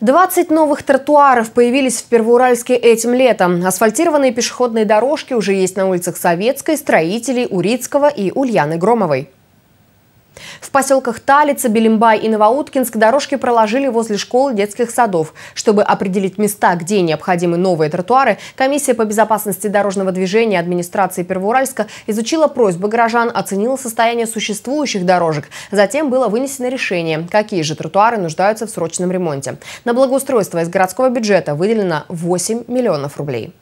20 новых тротуаров появились в Первоуральске этим летом. Асфальтированные пешеходные дорожки уже есть на улицах Советской, Строителей, Урицкого и Ульяны Громовой поселках Талица, Белимбай и Новоуткинск дорожки проложили возле школ и детских садов. Чтобы определить места, где необходимы новые тротуары, комиссия по безопасности дорожного движения администрации Первоуральска изучила просьбы горожан, оценила состояние существующих дорожек. Затем было вынесено решение, какие же тротуары нуждаются в срочном ремонте. На благоустройство из городского бюджета выделено 8 миллионов рублей.